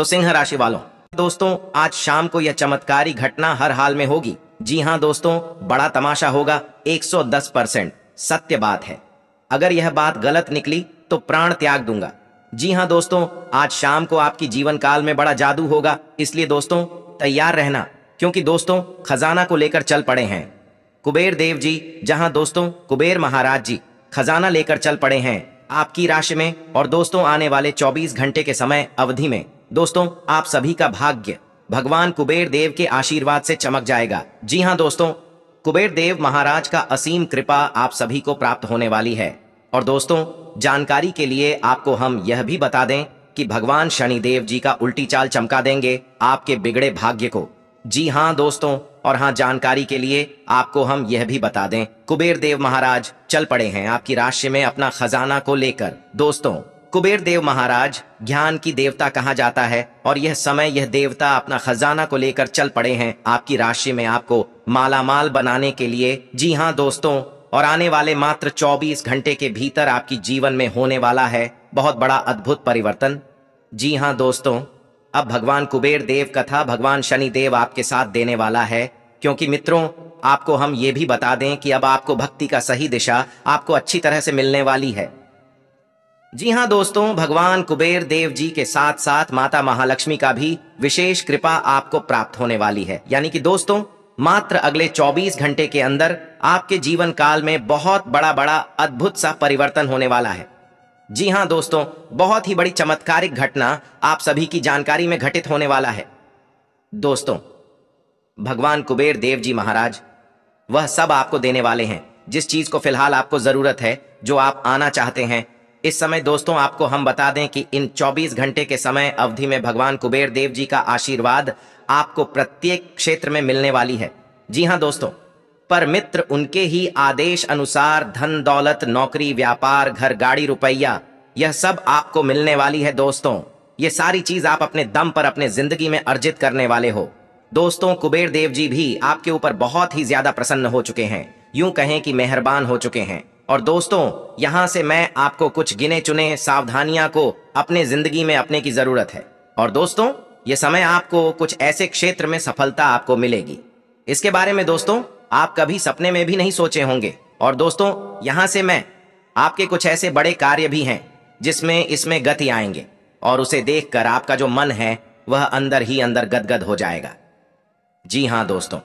तो सिंह राशि वालों दोस्तों आज शाम को यह चमत्कारी घटना हर हाल में होगी जी हाँ दोस्तों बड़ा तमाशा होगा 110 परसेंट सत्य बात है अगर यह बात गलत निकली तो प्राण त्याग दूंगा जी हाँ दोस्तों आज शाम को आपकी जीवन काल में बड़ा जादू होगा इसलिए दोस्तों तैयार रहना क्योंकि दोस्तों खजाना को लेकर चल पड़े हैं कुबेर देव जी जहां दोस्तों कुबेर महाराज जी खजाना लेकर चल पड़े हैं आपकी राशि में और दोस्तों आने वाले 24 घंटे के समय अवधि में दोस्तों आप सभी का भाग्य भगवान कुबेर देव के आशीर्वाद से चमक जाएगा जी हाँ दोस्तों कुबेर देव महाराज का असीम कृपा आप सभी को प्राप्त होने वाली है और दोस्तों जानकारी के लिए आपको हम यह भी बता दें कि भगवान शनिदेव जी का उल्टी चाल चमका देंगे आपके बिगड़े भाग्य को जी हाँ दोस्तों और हाँ जानकारी के लिए आपको हम यह भी बता दें कुबेर देव महाराज चल पड़े हैं आपकी राशि में अपना खजाना को लेकर दोस्तों कुबेर देव महाराज ज्ञान की देवता कहा जाता है और यह समय यह देवता अपना खजाना को लेकर चल पड़े हैं आपकी राशि में आपको मालामाल बनाने के लिए जी हाँ दोस्तों और आने वाले मात्र 24 घंटे के भीतर आपकी जीवन में होने वाला है बहुत बड़ा अद्भुत परिवर्तन जी हाँ दोस्तों अब भगवान कुबेर देव कथा भगवान शनि देव आपके साथ देने वाला है क्योंकि मित्रों आपको हम ये भी बता दें कि अब आपको भक्ति का सही दिशा आपको अच्छी तरह से मिलने वाली है जी हाँ दोस्तों भगवान कुबेर देव जी के साथ साथ माता महालक्ष्मी का भी विशेष कृपा आपको प्राप्त होने वाली है यानी कि दोस्तों मात्र अगले 24 घंटे के अंदर आपके जीवन काल में बहुत बड़ा बड़ा अद्भुत सा परिवर्तन होने वाला है जी हाँ दोस्तों बहुत ही बड़ी चमत्कारिक घटना आप सभी की जानकारी में घटित होने वाला है दोस्तों भगवान कुबेर देव जी महाराज वह सब आपको देने वाले हैं जिस चीज को फिलहाल आपको जरूरत है जो आप आना चाहते हैं इस समय दोस्तों आपको हम बता दें कि इन 24 घंटे के समय अवधि में भगवान कुबेर देव जी का आशीर्वाद आपको प्रत्येक क्षेत्र में मिलने वाली है जी हाँ दोस्तों पर मित्र उनके ही आदेश अनुसार धन दौलत नौकरी व्यापार घर गाड़ी रुपया यह सब आपको मिलने वाली है दोस्तों ये सारी चीज आप अपने दम पर अपने जिंदगी में अर्जित करने वाले हो दोस्तों कुबेर देव जी भी आपके ऊपर बहुत ही ज्यादा प्रसन्न हो चुके हैं यूं कहें कि मेहरबान हो चुके हैं और दोस्तों यहाँ से मैं आपको कुछ गिने चुने सावधानियां को अपने जिंदगी में अपने की जरूरत है और दोस्तों ये समय आपको कुछ ऐसे क्षेत्र में सफलता आपको मिलेगी इसके बारे में दोस्तों आप कभी सपने में भी नहीं सोचे होंगे और दोस्तों यहाँ से मैं आपके कुछ ऐसे बड़े कार्य भी हैं जिसमें इसमें गति आएंगे और उसे देखकर आपका जो मन है वह अंदर ही अंदर गदगद हो जाएगा जी हाँ दोस्तों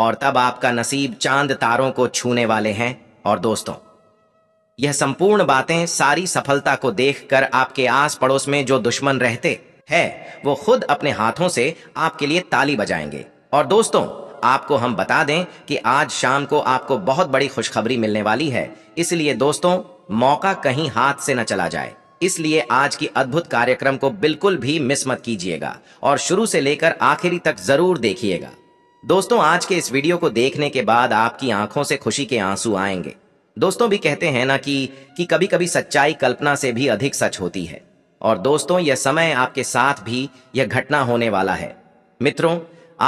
और तब आपका नसीब चांद तारों को छूने वाले हैं और दोस्तों यह संपूर्ण बातें सारी सफलता को देखकर आपके आस पड़ोस में जो दुश्मन रहते हैं वो खुद अपने हाथों से आपके लिए ताली बजाएंगे और दोस्तों आपको हम बता दें कि आज शाम को आपको बहुत बड़ी खुशखबरी मिलने वाली है इसलिए दोस्तों मौका कहीं हाथ से न चला जाए इसलिए आज की अद्भुत कार्यक्रम को बिल्कुल भी मिस मत कीजिएगा और शुरू से लेकर आखिरी तक जरूर देखिएगा दोस्तों आज के इस वीडियो को देखने के बाद आपकी आंखों से खुशी के आंसू आएंगे दोस्तों भी कहते हैं ना कि कि कभी कभी सच्चाई कल्पना से भी अधिक सच होती है और दोस्तों यह समय आपके साथ भी यह घटना होने वाला है मित्रों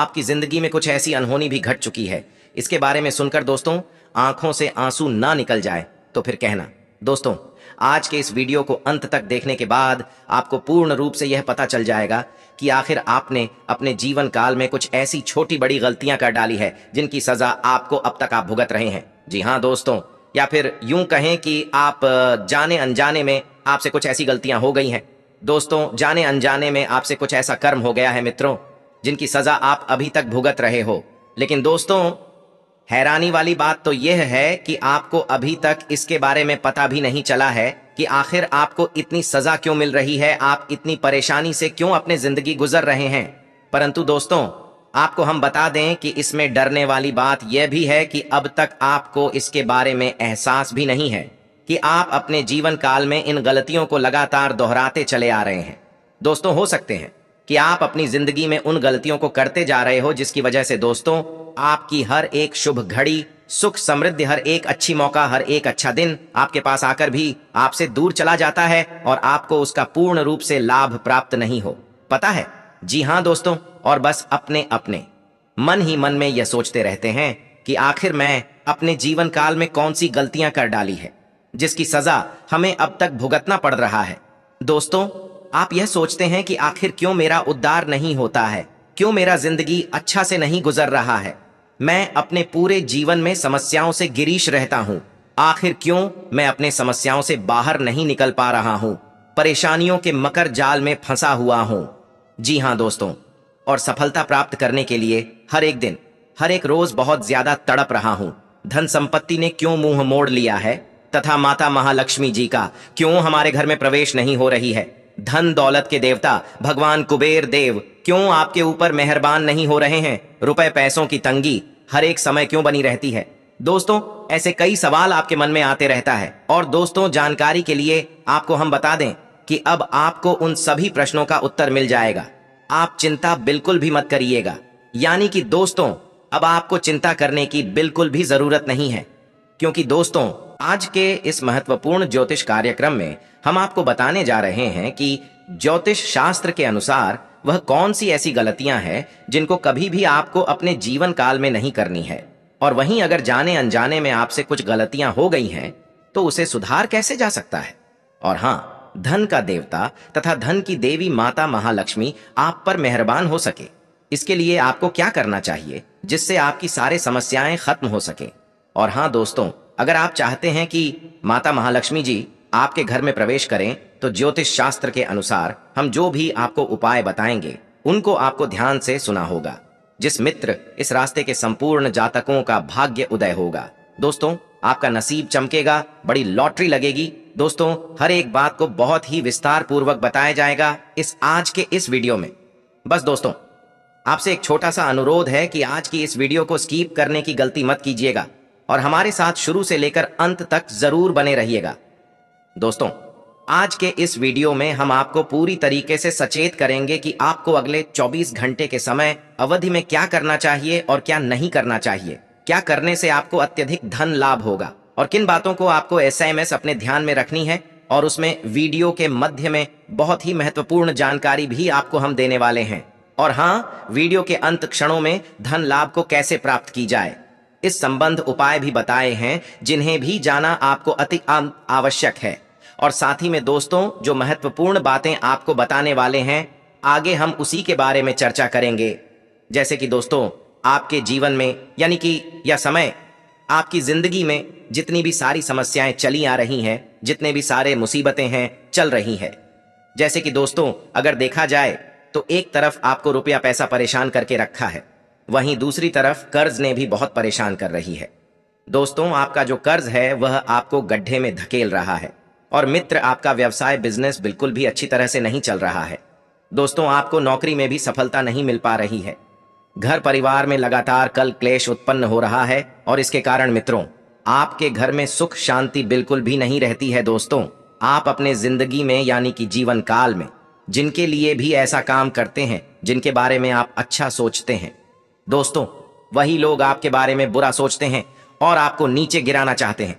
आपकी जिंदगी में कुछ ऐसी अनहोनी भी घट चुकी है इसके बारे में सुनकर दोस्तों आंखों से आंसू ना निकल जाए तो फिर कहना दोस्तों आज के इस वीडियो को अंत तक देखने के बाद आपको पूर्ण रूप से यह पता चल जाएगा कि आखिर आपने अपने जीवन काल में कुछ ऐसी छोटी बड़ी गलतियां कर डाली है जिनकी सजा आपको अब तक आप भुगत रहे हैं जी हाँ दोस्तों या फिर यूं कहें कि आप जाने अनजाने में आपसे कुछ ऐसी गलतियां हो गई हैं दोस्तों जाने अनजाने में आपसे कुछ ऐसा कर्म हो गया है मित्रों जिनकी सजा आप अभी तक भुगत रहे हो लेकिन दोस्तों हैरानी वाली बात तो यह है कि आपको अभी तक इसके बारे में पता भी नहीं चला है कि आखिर आपको इतनी सजा क्यों मिल रही है आप इतनी परेशानी से क्यों अपने जिंदगी गुजर रहे हैं परंतु दोस्तों आपको हम बता दें कि इसमें डरने वाली बात यह भी है कि अब तक आपको इसके बारे में एहसास भी नहीं है कि आप अपने जीवन काल में इन गलतियों को लगातार दोहराते चले आ रहे हैं दोस्तों हो सकते हैं कि आप अपनी जिंदगी में उन गलतियों को करते जा रहे हो जिसकी वजह से दोस्तों आपकी हर एक शुभ घड़ी सुख समृद्धि हर एक अच्छी मौका हर एक अच्छा दिन आपके पास आकर भी आपसे दूर चला जाता है और आपको उसका पूर्ण रूप से लाभ प्राप्त नहीं हो पता है जी हाँ दोस्तों और बस अपने अपने मन ही मन में यह सोचते रहते हैं कि आखिर मैं अपने जीवन काल में कौन सी गलतियां कर डाली है जिसकी सजा हमें अब तक भुगतना पड़ रहा है दोस्तों आप यह सोचते हैं कि आखिर क्यों मेरा उद्धार नहीं होता है क्यों मेरा जिंदगी अच्छा से नहीं गुजर रहा है मैं अपने पूरे जीवन में समस्याओं से गिरीश रहता हूँ आखिर क्यों मैं अपने समस्याओं से बाहर नहीं निकल पा रहा हूँ परेशानियों के मकर जाल में फंसा हुआ हूँ जी हाँ दोस्तों और सफलता प्राप्त करने के लिए हर एक दिन हर एक रोज बहुत ज्यादा तड़प रहा हूँ धन संपत्ति ने क्यों मुंह मोड़ लिया है तथा माता महालक्ष्मी जी का क्यों हमारे घर में प्रवेश नहीं हो रही है धन दौलत के देवता भगवान कुबेर देव क्यों आपके ऊपर मेहरबान नहीं हो रहे हैं रुपए पैसों की तंगी हर एक समय क्यों बनी रहती है दोस्तों ऐसे कई सवाल आपके मन में आते रहता है और दोस्तों जानकारी के लिए आपको हम बता दें कि अब आपको उन सभी प्रश्नों का उत्तर मिल जाएगा आप चिंता बिल्कुल भी मत करिएगा यानी कि दोस्तों अब आपको चिंता करने की बिल्कुल भी जरूरत नहीं है क्योंकि दोस्तों आज के इस महत्वपूर्ण ज्योतिष कार्यक्रम में हम आपको बताने जा रहे हैं कि ज्योतिष शास्त्र के अनुसार वह कौन सी ऐसी गलतियां हैं जिनको कभी भी आपको अपने जीवन काल में नहीं करनी है और वहीं अगर जाने अनजाने में आपसे कुछ गलतियां हो गई हैं तो उसे सुधार कैसे जा सकता है और हाँ धन का देवता तथा धन की देवी माता महालक्ष्मी आप पर मेहरबान हो सके इसके लिए आपको क्या करना चाहिए जिससे आपकी सारे समस्याएं खत्म हो सके और हाँ दोस्तों अगर आप चाहते हैं कि माता महालक्ष्मी जी आपके घर में प्रवेश करें तो ज्योतिष शास्त्र के अनुसार हम जो भी आपको उपाय बताएंगे उनको आपको ध्यान से सुना होगा जिस मित्र इस रास्ते के संपूर्ण जातकों का भाग्य उदय होगा दोस्तों आपका नसीब चमकेगा बड़ी लॉटरी लगेगी दोस्तों हर एक बात को बहुत ही विस्तार पूर्वक बताया जाएगा इस आज के इस वीडियो में बस दोस्तों आपसे एक छोटा सा अनुरोध है कि आज की इस वीडियो को स्कीप करने की गलती मत कीजिएगा और हमारे साथ शुरू से लेकर अंत तक जरूर बने रहिएगा दोस्तों आज के इस वीडियो में हम आपको पूरी तरीके से सचेत करेंगे कि आपको अगले 24 घंटे के समय अवधि में क्या करना चाहिए और क्या नहीं करना चाहिए क्या करने से आपको अत्यधिक धन लाभ होगा और किन बातों को आपको एस अपने ध्यान में रखनी है और उसमें वीडियो के मध्य में बहुत ही महत्वपूर्ण जानकारी भी आपको हम देने वाले हैं और हाँ वीडियो के अंत क्षणों में धन लाभ को कैसे प्राप्त की जाए इस संबंध उपाय भी बताए हैं जिन्हें भी जाना आपको अति आवश्यक है और साथ ही में दोस्तों जो महत्वपूर्ण बातें आपको बताने वाले हैं आगे हम उसी के बारे में चर्चा करेंगे जैसे कि दोस्तों आपके जीवन में यानी कि यह समय आपकी जिंदगी में जितनी भी सारी समस्याएं चली आ रही हैं जितने भी सारे मुसीबतें हैं चल रही हैं जैसे कि दोस्तों अगर देखा जाए तो एक तरफ आपको रुपया पैसा परेशान करके रखा है वहीं दूसरी तरफ कर्ज ने भी बहुत परेशान कर रही है दोस्तों आपका जो कर्ज है वह आपको गड्ढे में धकेल रहा है और मित्र आपका व्यवसाय बिजनेस बिल्कुल भी अच्छी तरह से नहीं चल रहा है दोस्तों आपको नौकरी में भी सफलता नहीं मिल पा रही है घर परिवार में लगातार कल क्लेश उत्पन्न हो रहा है और इसके कारण मित्रों आपके घर में सुख शांति बिल्कुल भी नहीं रहती है दोस्तों आप अपने जिंदगी में यानी कि जीवन काल में जिनके लिए भी ऐसा काम करते हैं जिनके बारे में आप अच्छा सोचते हैं दोस्तों वही लोग आपके बारे में बुरा सोचते हैं और आपको नीचे गिराना चाहते हैं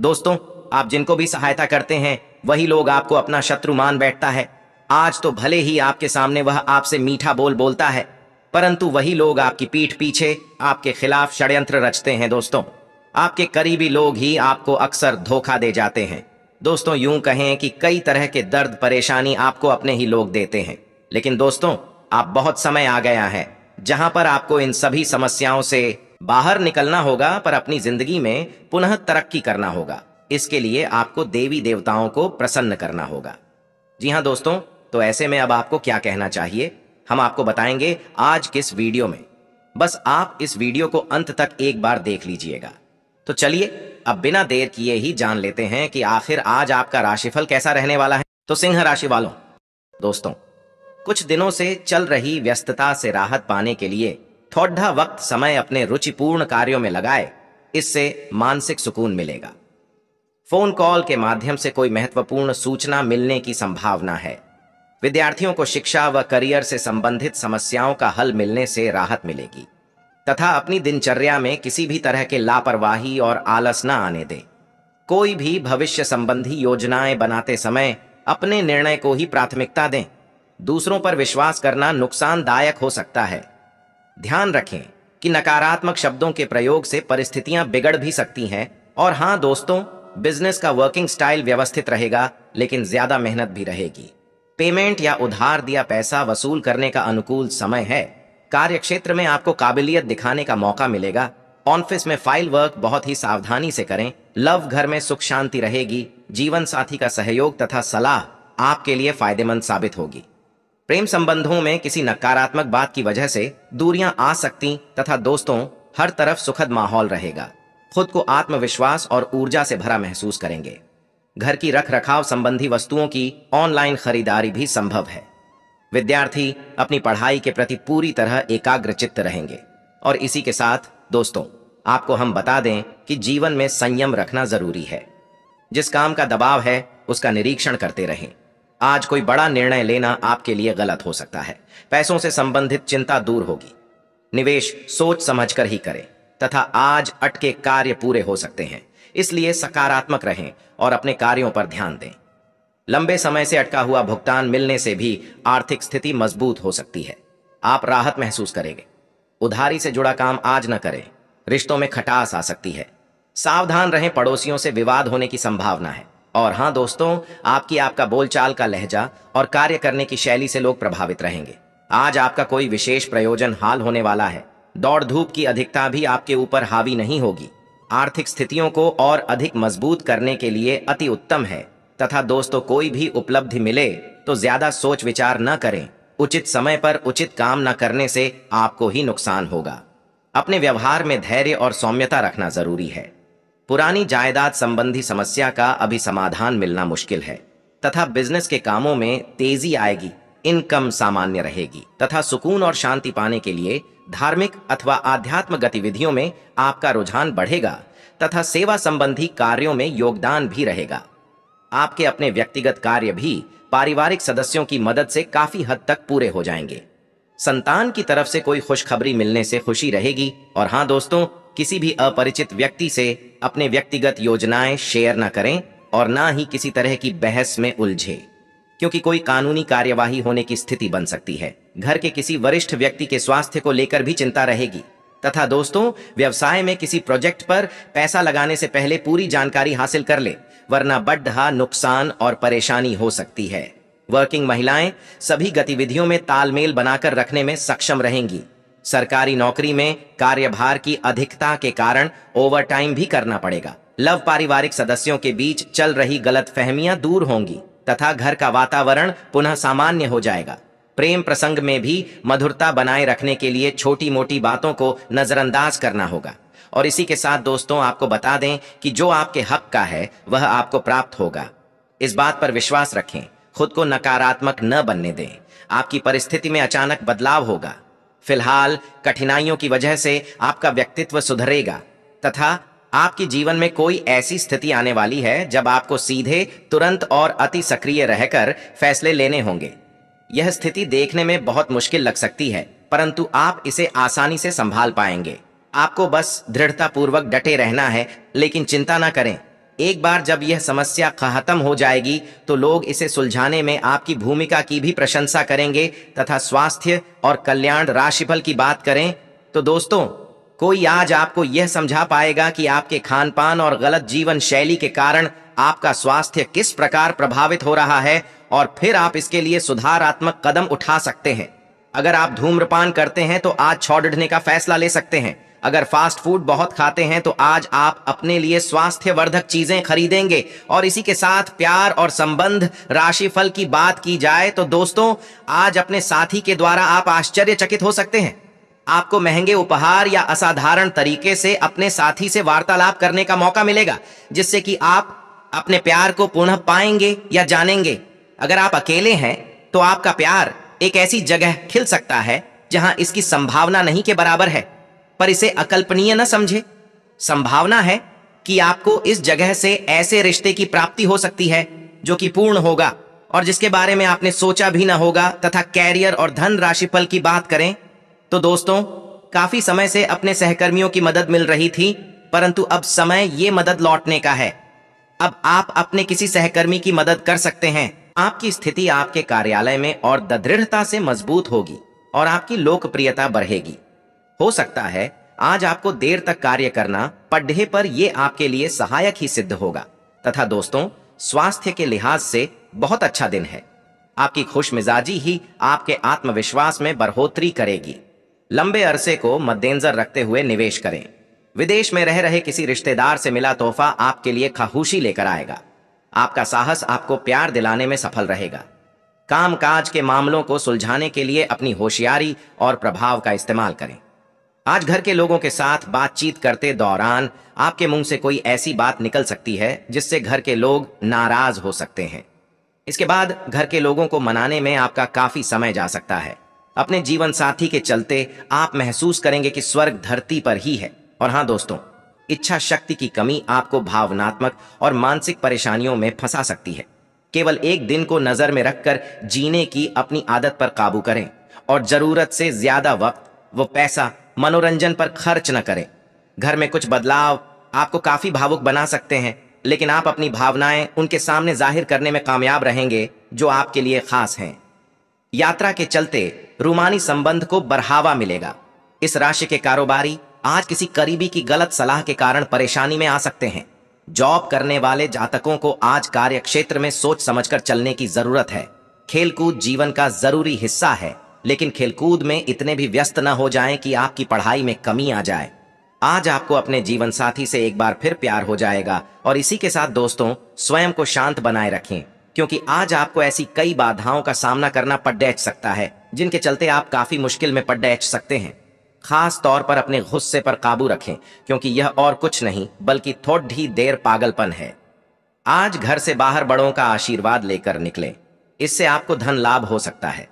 दोस्तों आप जिनको भी सहायता करते हैं वही लोग आपको अपना शत्रु मान बैठता है आज तो भले ही आपके सामने वह आपसे मीठा बोल बोलता है परंतु वही लोग आपकी पीठ पीछे आपके खिलाफ षड्यंत्र रचते हैं दोस्तों आपके करीबी लोग ही आपको अक्सर धोखा दे जाते हैं दोस्तों यूं कहें कि कई तरह के दर्द परेशानी आपको अपने ही लोग देते हैं लेकिन दोस्तों आप बहुत समय आ गया है जहां पर आपको इन सभी समस्याओं से बाहर निकलना होगा पर अपनी जिंदगी में पुनः तरक्की करना होगा इसके लिए आपको देवी देवताओं को प्रसन्न करना होगा जी हाँ दोस्तों तो ऐसे में अब आपको क्या कहना चाहिए हम आपको बताएंगे आज किस वीडियो में बस आप इस वीडियो को अंत तक एक बार देख लीजिएगा तो चलिए अब बिना देर किए ही जान लेते हैं कि आखिर आज आपका राशिफल कैसा रहने वाला है तो सिंह राशि वालों दोस्तों कुछ दिनों से चल रही व्यस्तता से राहत पाने के लिए थोड़ा वक्त समय अपने रुचिपूर्ण कार्यों में लगाए इससे मानसिक सुकून मिलेगा फोन कॉल के माध्यम से कोई महत्वपूर्ण सूचना मिलने की संभावना है विद्यार्थियों को शिक्षा व करियर से संबंधित समस्याओं का हल मिलने से राहत मिलेगी तथा अपनी दिनचर्या में किसी भी तरह के लापरवाही और आलस न आने दें कोई भी भविष्य संबंधी योजनाएं बनाते समय अपने निर्णय को ही प्राथमिकता दें दूसरों पर विश्वास करना नुकसानदायक हो सकता है ध्यान रखें कि नकारात्मक शब्दों के प्रयोग से परिस्थितियां बिगड़ भी सकती हैं और हाँ दोस्तों बिजनेस का वर्किंग स्टाइल व्यवस्थित रहेगा लेकिन ज्यादा मेहनत भी रहेगी पेमेंट या उधार दिया पैसा वसूल करने का अनुकूल समय है कार्यक्षेत्र में आपको काबिलियत दिखाने का मौका मिलेगा ऑफिस में फाइल वर्क बहुत ही सावधानी से करें लव घर में सुख शांति रहेगी जीवन साथी का सहयोग तथा सलाह आपके लिए फायदेमंद साबित होगी प्रेम संबंधों में किसी नकारात्मक बात की वजह से दूरियां आ सकती तथा दोस्तों हर तरफ सुखद माहौल रहेगा खुद को आत्मविश्वास और ऊर्जा से भरा महसूस करेंगे घर की रख रखाव संबंधी वस्तुओं की ऑनलाइन खरीदारी भी संभव है विद्यार्थी अपनी पढ़ाई के प्रति पूरी तरह एकाग्रचित्त रहेंगे और इसी के साथ दोस्तों आपको हम बता दें कि जीवन में संयम रखना जरूरी है जिस काम का दबाव है उसका निरीक्षण करते रहें आज कोई बड़ा निर्णय लेना आपके लिए गलत हो सकता है पैसों से संबंधित चिंता दूर होगी निवेश सोच समझकर ही करें तथा आज अटके कार्य पूरे हो सकते हैं इसलिए सकारात्मक रहें और अपने कार्यों पर ध्यान दें लंबे समय से अटका हुआ भुगतान मिलने से भी आर्थिक स्थिति मजबूत हो सकती है आप राहत महसूस करेंगे उधारी से जुड़ा काम आज न करें रिश्तों में खटास आ सकती है सावधान रहें पड़ोसियों से विवाद होने की संभावना है और हाँ दोस्तों आपकी आपका बोलचाल का लहजा और कार्य करने की शैली से लोग प्रभावित रहेंगे आज आपका कोई विशेष प्रयोजन हाल होने वाला है दौड़ धूप की अधिकता भी आपके ऊपर हावी नहीं होगी आर्थिक स्थितियों को और अधिक मजबूत करने के लिए अति उत्तम है तथा दोस्तों कोई भी उपलब्धि मिले तो ज्यादा सोच विचार न करें उचित समय पर उचित काम न करने से आपको ही नुकसान होगा अपने व्यवहार में धैर्य और सौम्यता रखना जरूरी है पुरानी जायदाद संबंधी समस्या का अभी समाधान मिलना मुश्किल है तथा बिजनेस के कामों में तेजी आएगी इनकम सामान्य रहेगी तथा सुकून और शांति पाने के लिए धार्मिक अथवा आध्यात्म गतिविधियों में आपका रुझान बढ़ेगा तथा सेवा संबंधी कार्यों में योगदान भी रहेगा आपके अपने व्यक्तिगत कार्य भी पारिवारिक सदस्यों की मदद से काफी हद तक पूरे हो जाएंगे संतान की तरफ से कोई खुशखबरी मिलने से खुशी रहेगी और हाँ दोस्तों किसी भी अपरिचित व्यक्ति से अपने व्यक्तिगत योजनाएं शेयर न करें और ना ही किसी तरह की बहस में उलझे क्योंकि कोई कानूनी कार्यवाही होने की स्थिति बन सकती है घर के किसी वरिष्ठ व्यक्ति के स्वास्थ्य को लेकर भी चिंता रहेगी तथा दोस्तों व्यवसाय में किसी प्रोजेक्ट पर पैसा लगाने से पहले पूरी जानकारी हासिल कर ले वरना बड्ढा नुकसान और परेशानी हो सकती है वर्किंग महिलाएं सभी गतिविधियों में तालमेल बनाकर रखने में सक्षम रहेंगी सरकारी नौकरी में कार्यभार की अधिकता के कारण ओवरटाइम भी करना पड़ेगा लव पारिवारिक सदस्यों के बीच चल रही गलत फहमियां दूर होंगी तथा घर का वातावरण पुनः सामान्य हो जाएगा प्रेम प्रसंग में भी मधुरता बनाए रखने के लिए छोटी मोटी बातों को नजरअंदाज करना होगा और इसी के साथ दोस्तों आपको बता दें कि जो आपके हक का है वह आपको प्राप्त होगा इस बात पर विश्वास रखें खुद को नकारात्मक न बनने दें आपकी परिस्थिति में अचानक बदलाव होगा फिलहाल कठिनाइयों की वजह से आपका व्यक्तित्व सुधरेगा तथा आपके जीवन में कोई ऐसी स्थिति आने वाली है जब आपको सीधे तुरंत और अति सक्रिय रहकर फैसले लेने होंगे यह स्थिति देखने में बहुत मुश्किल लग सकती है परंतु आप इसे आसानी से संभाल पाएंगे आपको बस दृढ़तापूर्वक डटे रहना है लेकिन चिंता ना करें एक बार जब यह समस्या खत्म हो जाएगी तो लोग इसे सुलझाने में आपकी भूमिका की भी प्रशंसा करेंगे तथा स्वास्थ्य और कल्याण राशिफल की बात करें तो दोस्तों कोई आज आपको यह समझा पाएगा कि आपके खान पान और गलत जीवन शैली के कारण आपका स्वास्थ्य किस प्रकार प्रभावित हो रहा है और फिर आप इसके लिए सुधारात्मक कदम उठा सकते हैं अगर आप धूम्रपान करते हैं तो आज छोड़ने का फैसला ले सकते हैं अगर फास्ट फूड बहुत खाते हैं तो आज आप अपने लिए स्वास्थ्यवर्धक चीजें खरीदेंगे और इसी के साथ प्यार और संबंध राशिफल की बात की जाए तो दोस्तों आज अपने साथी के द्वारा आप आश्चर्यचकित हो सकते हैं आपको महंगे उपहार या असाधारण तरीके से अपने साथी से वार्तालाप करने का मौका मिलेगा जिससे कि आप अपने प्यार को पुनः पाएंगे या जानेंगे अगर आप अकेले हैं तो आपका प्यार एक ऐसी जगह खिल सकता है जहां इसकी संभावना नहीं के बराबर है पर इसे अकल्पनीय न समझे संभावना है कि आपको इस जगह से ऐसे रिश्ते की प्राप्ति हो सकती है जो कि पूर्ण होगा और जिसके बारे में आपने सोचा भी ना होगा तथा कैरियर और धन राशिफल की बात करें तो दोस्तों काफी समय से अपने सहकर्मियों की मदद मिल रही थी परंतु अब समय ये मदद लौटने का है अब आप अपने किसी सहकर्मी की मदद कर सकते हैं आपकी स्थिति आपके कार्यालय में और दृढ़ता से मजबूत होगी और आपकी लोकप्रियता बढ़ेगी हो सकता है आज आपको देर तक कार्य करना पढ़े पर यह आपके लिए सहायक ही सिद्ध होगा तथा दोस्तों स्वास्थ्य के लिहाज से बहुत अच्छा दिन है आपकी खुश मिजाजी ही आपके आत्मविश्वास में बढ़ोतरी करेगी लंबे अरसे को मद्देनजर रखते हुए निवेश करें विदेश में रह रहे किसी रिश्तेदार से मिला तोहफा आपके लिए खाहूशी लेकर आएगा आपका साहस आपको प्यार दिलाने में सफल रहेगा कामकाज के मामलों को सुलझाने के लिए अपनी होशियारी और प्रभाव का इस्तेमाल करें आज घर के लोगों के साथ बातचीत करते दौरान आपके मुंह से कोई ऐसी बात निकल सकती है जिससे घर के लोग नाराज हो सकते हैं इसके बाद घर के लोगों को मनाने में आपका काफी समय जा सकता है अपने जीवन साथी के चलते आप महसूस करेंगे कि स्वर्ग धरती पर ही है और हाँ दोस्तों इच्छा शक्ति की कमी आपको भावनात्मक और मानसिक परेशानियों में फंसा सकती है केवल एक दिन को नजर में रखकर जीने की अपनी आदत पर काबू करें और जरूरत से ज्यादा वक्त वो पैसा मनोरंजन पर खर्च न करें घर में कुछ बदलाव आपको काफी भावुक बना सकते हैं लेकिन आप अपनी भावनाएं उनके सामने जाहिर करने में कामयाब रहेंगे जो आपके लिए खास हैं यात्रा के चलते रूमानी संबंध को बढ़ावा मिलेगा इस राशि के कारोबारी आज किसी करीबी की गलत सलाह के कारण परेशानी में आ सकते हैं जॉब करने वाले जातकों को आज कार्य क्षेत्र में सोच समझकर चलने की जरूरत है खेलकूद जीवन का जरूरी हिस्सा है लेकिन खेलकूद में इतने भी व्यस्त न हो जाएं कि आपकी पढ़ाई में कमी आ जाए आज आपको अपने जीवन साथी से एक बार फिर प्यार हो जाएगा और इसी के साथ दोस्तों स्वयं को शांत बनाए रखें क्योंकि आज आपको ऐसी कई बाधाओं का सामना करना पड्डैच सकता है जिनके चलते आप काफी मुश्किल में पड्डैच सकते हैं खास तौर पर अपने गुस्से पर काबू रखें क्योंकि यह और कुछ नहीं बल्कि थोड़ी देर पागलपन है आज घर से बाहर बड़ों का आशीर्वाद लेकर निकले इससे आपको धन लाभ हो सकता है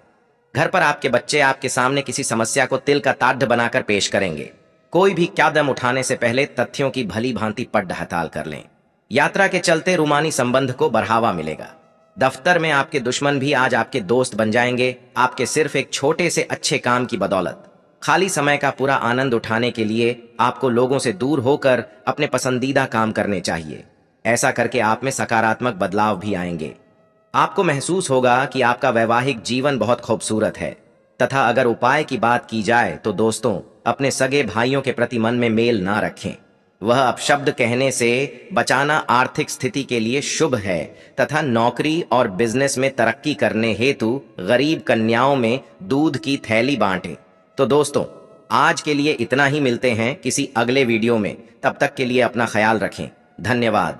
घर पर आपके बच्चे आपके सामने किसी समस्या को तिल का ताढ़ बनाकर पेश करेंगे कोई भी क्या दम उठाने से पहले तथ्यों की भली भांति पड्ड हड़ताल कर लें यात्रा के चलते रूमानी संबंध को बढ़ावा मिलेगा दफ्तर में आपके दुश्मन भी आज आपके दोस्त बन जाएंगे आपके सिर्फ एक छोटे से अच्छे काम की बदौलत खाली समय का पूरा आनंद उठाने के लिए आपको लोगों से दूर होकर अपने पसंदीदा काम करने चाहिए ऐसा करके आप में सकारात्मक बदलाव भी आएंगे आपको महसूस होगा कि आपका वैवाहिक जीवन बहुत खूबसूरत है तथा अगर उपाय की बात की जाए तो दोस्तों अपने सगे भाइयों के प्रति मन में मेल ना रखें वह अपशब्द कहने से बचाना आर्थिक स्थिति के लिए शुभ है तथा नौकरी और बिजनेस में तरक्की करने हेतु गरीब कन्याओं में दूध की थैली बांटें तो दोस्तों आज के लिए इतना ही मिलते हैं किसी अगले वीडियो में तब तक के लिए अपना ख्याल रखें धन्यवाद